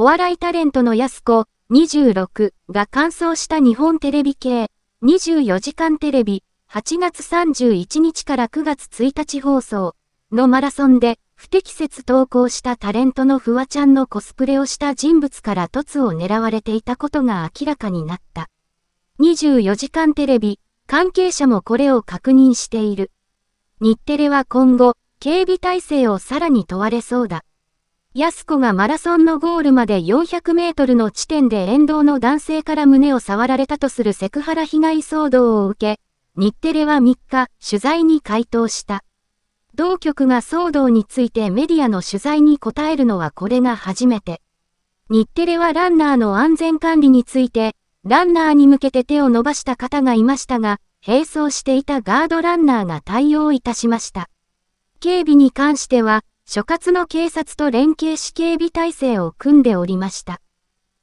お笑いタレントの安子26が完走した日本テレビ系24時間テレビ8月31日から9月1日放送のマラソンで不適切投稿したタレントのフワちゃんのコスプレをした人物から凸を狙われていたことが明らかになった。24時間テレビ、関係者もこれを確認している。日テレは今後、警備体制をさらに問われそうだ。安子がマラソンのゴールまで400メートルの地点で沿道の男性から胸を触られたとするセクハラ被害騒動を受け、日テレは3日、取材に回答した。同局が騒動についてメディアの取材に答えるのはこれが初めて。日テレはランナーの安全管理について、ランナーに向けて手を伸ばした方がいましたが、並走していたガードランナーが対応いたしました。警備に関しては、所轄の警察と連携し警備体制を組んでおりました。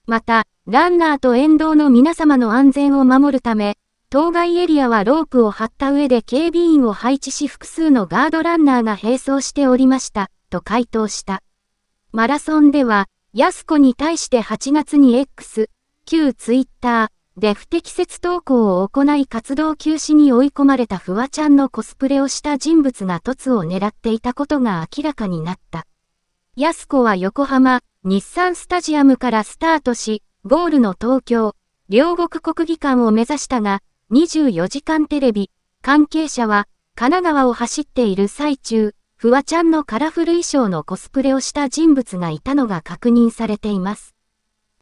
また、ランナーと沿道の皆様の安全を守るため、当該エリアはロープを張った上で警備員を配置し複数のガードランナーが並走しておりました、と回答した。マラソンでは、安子に対して8月に X、旧ツイッター、で不適切投稿を行い活動休止に追い込まれたフワちゃんのコスプレをした人物が凸を狙っていたことが明らかになった。安子は横浜、日産スタジアムからスタートし、ゴールの東京、両国国技館を目指したが、24時間テレビ、関係者は、神奈川を走っている最中、フワちゃんのカラフル衣装のコスプレをした人物がいたのが確認されています。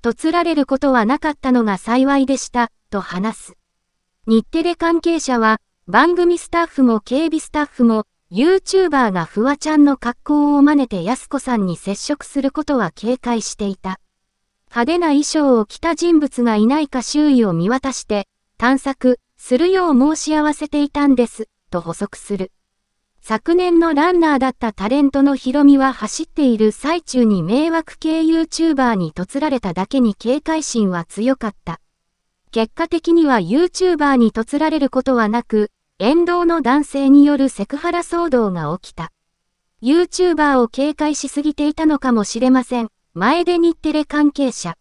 とつられることはなかったのが幸いでした、と話す。日テレ関係者は、番組スタッフも警備スタッフも、YouTuber がフワちゃんの格好を真似て安子さんに接触することは警戒していた。派手な衣装を着た人物がいないか周囲を見渡して、探索するよう申し合わせていたんです、と補足する。昨年のランナーだったタレントのヒロミは走っている最中に迷惑系 YouTuber にとつられただけに警戒心は強かった。結果的には YouTuber にとつられることはなく、沿道の男性によるセクハラ騒動が起きた。YouTuber を警戒しすぎていたのかもしれません。前で日テレ関係者。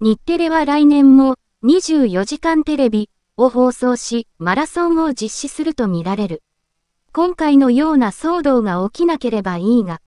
日テレは来年も24時間テレビを放送し、マラソンを実施するとみられる。今回のような騒動が起きなければいいが。